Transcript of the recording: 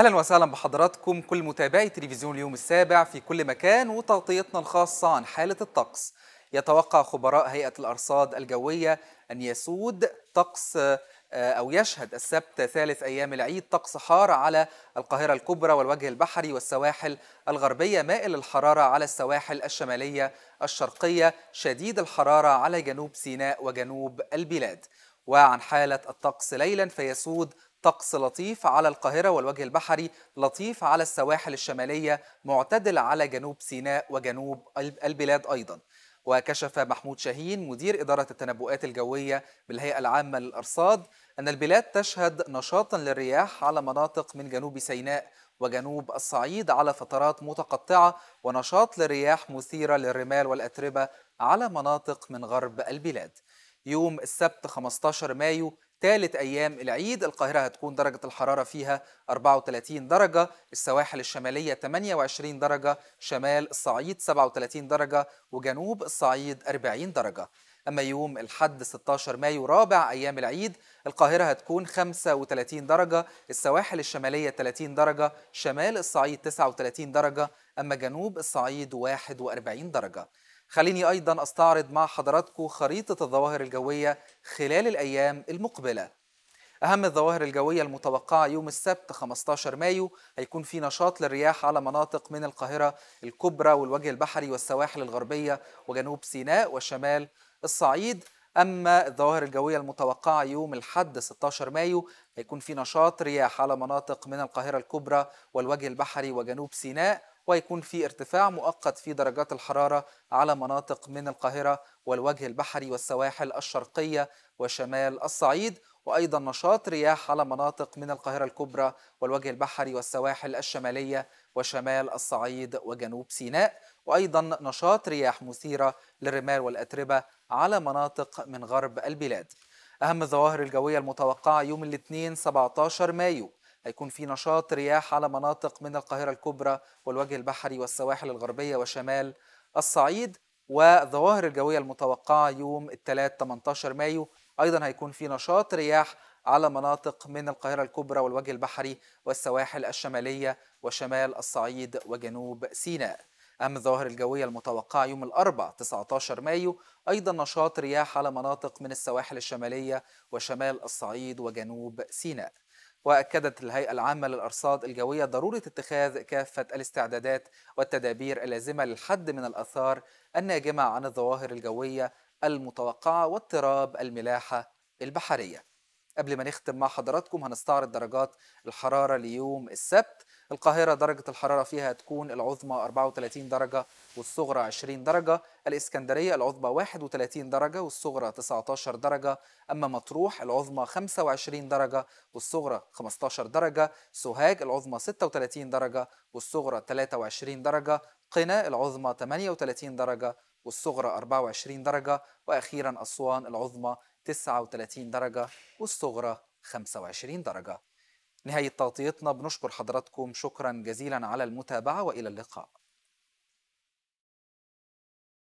اهلا وسهلا بحضراتكم كل متابعي تلفزيون اليوم السابع في كل مكان وتغطيتنا الخاصه عن حاله الطقس يتوقع خبراء هيئه الارصاد الجويه ان يسود طقس آه، أو يشهد السبت ثالث أيام العيد طقس حار على القاهرة الكبرى والوجه البحري والسواحل الغربية مائل الحرارة على السواحل الشمالية الشرقية شديد الحرارة على جنوب سيناء وجنوب البلاد وعن حالة الطقس ليلا فيسود طقس لطيف على القاهرة والوجه البحري لطيف على السواحل الشمالية معتدل على جنوب سيناء وجنوب البلاد أيضا وكشف محمود شاهين مدير إدارة التنبؤات الجوية بالهيئة العامة للأرصاد أن البلاد تشهد نشاطا للرياح على مناطق من جنوب سيناء وجنوب الصعيد على فترات متقطعة ونشاط للرياح مثيرة للرمال والأتربة على مناطق من غرب البلاد يوم السبت 15 مايو ثالث أيام العيد القاهرة هتكون درجة الحرارة فيها 34 درجة السواحل الشمالية 28 درجة شمال الصعيد 37 درجة وجنوب الصعيد 40 درجة أما يوم الحد 16 مايو رابع أيام العيد القاهرة هتكون 35 درجة السواحل الشمالية 30 درجة شمال الصعيد 39 درجة أما جنوب الصعيد 41 درجة خليني أيضا أستعرض مع حضراتكم خريطة الظواهر الجوية خلال الأيام المقبلة أهم الظواهر الجوية المتوقعة يوم السبت 15 مايو هيكون في نشاط للرياح على مناطق من القاهرة الكبرى والوجه البحري والسواحل الغربية وجنوب سيناء وشمال الصعيد أما الظواهر الجوية المتوقعة يوم الحد 16 مايو هيكون في نشاط رياح على مناطق من القاهرة الكبرى والوجه البحري وجنوب سيناء ويكون في ارتفاع مؤقت في درجات الحرارة على مناطق من القاهرة والوجه البحري والسواحل الشرقية وشمال الصعيد وأيضا نشاط رياح على مناطق من القاهرة الكبرى والوجه البحري والسواحل الشمالية وشمال الصعيد وجنوب سيناء وأيضا نشاط رياح مثيرة للرمال والأتربة على مناطق من غرب البلاد أهم الظواهر الجوية المتوقعة يوم الاثنين 17 مايو هيكون في نشاط رياح على مناطق من القاهرة الكبرى والوجه البحري والسواحل الغربية وشمال الصعيد وظواهر الجوية المتوقعة يوم الثلاث 18 مايو أيضا هيكون في نشاط رياح على مناطق من القاهرة الكبرى والوجه البحري والسواحل الشمالية وشمال الصعيد وجنوب سيناء أما الظواهر الجوية المتوقعة يوم الأربع 19 مايو أيضا نشاط رياح على مناطق من السواحل الشمالية وشمال الصعيد وجنوب سيناء وأكدت الهيئة العامة للأرصاد الجوية ضرورة اتخاذ كافة الاستعدادات والتدابير اللازمة للحد من الآثار الناجمة عن الظواهر الجوية المتوقعة واضطراب الملاحة البحرية قبل ما نختم مع حضراتكم هنستعرض درجات الحرارة ليوم السبت القاهرة درجة الحرارة فيها هتكون العظمى 34 درجة والصغرى 20 درجة الإسكندرية العظمى 31 درجة والصغرى 19 درجة أما مطروح العظمى 25 درجة والصغرى 15 درجة سوهاج العظمى 36 درجة والصغرى 23 درجة قنا العظمى 38 درجة والصغرى 24 درجة وأخيرا أسوان العظمى 39 درجة والصغرى 25 درجة نهاية تغطيتنا بنشكر حضراتكم شكرا جزيلا على المتابعة وإلى اللقاء